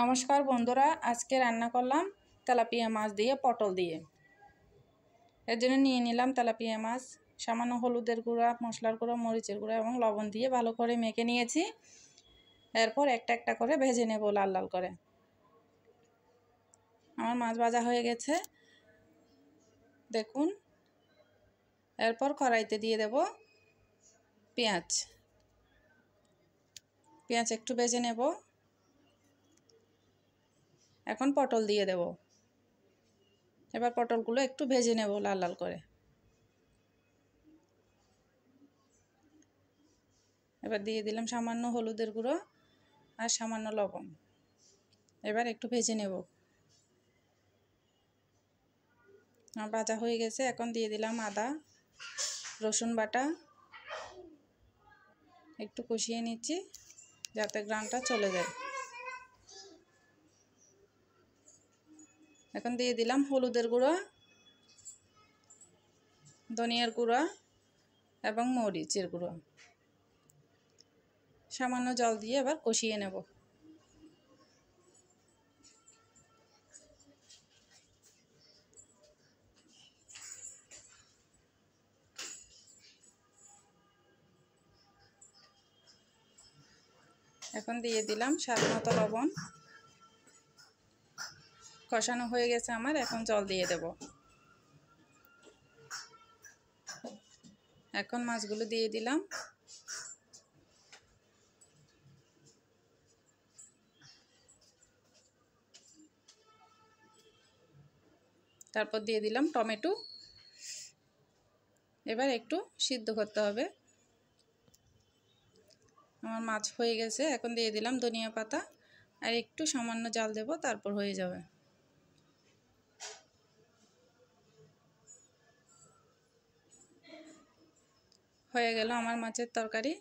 নমস্কার বন্ধুরা আজকে রান্না করলাম তেলাপিয়া মাছ দিয়ে পটল দিয়ে এর জন্য নিয়ে নিলাম তেলাপিয়া মাছ সামান্য হলুদের গুঁড়া মশলার গুঁড়া মরিচের গুঁড়া এবং লবণ দিয়ে ভালো করে মেখে নিয়েছি এরপর একটা একটা করে ভেজে নেব লাল লাল করে আমার মাছ ভাজা হয়ে গেছে দেখুন এরপর কড়াইতে দিয়ে দেব পেঁয়াজ পেঁয়াজ একটু ভেজে নেব এখন পটল দিয়ে দেব এবার পটলগুলো একটু ভেজে নেব লাল লাল করে এবার দিয়ে দিলাম সামান্য হলুদের গুঁড়ো আর সামান্য লবণ এবার একটু ভেজে নেব ভাজা হয়ে গেছে এখন দিয়ে দিলাম আদা রসুন বাটা একটু কষিয়ে নিচ্ছি যাতে গ্রানটা চলে যায় এখন দিয়ে দিলাম হলুদের গুঁড়া ধনিয়ার গুঁড়া এবং মরিচের গুঁড়ো সামান্য জল দিয়ে আবার কষিয়ে নেব এখন দিয়ে দিলাম স্বাদ মতো লবণ কষানো হয়ে গেছে আমার এখন জল দিয়ে দেব এখন মাছগুলো দিয়ে দিলাম তারপর দিয়ে দিলাম টমেটো এবার একটু সিদ্ধ করতে হবে আমার মাছ হয়ে গেছে এখন দিয়ে দিলাম ধনিয়া পাতা আর একটু সামান্য জাল দেব তারপর হয়ে যাবে হয়ে গেল আমার মাছের তরকারি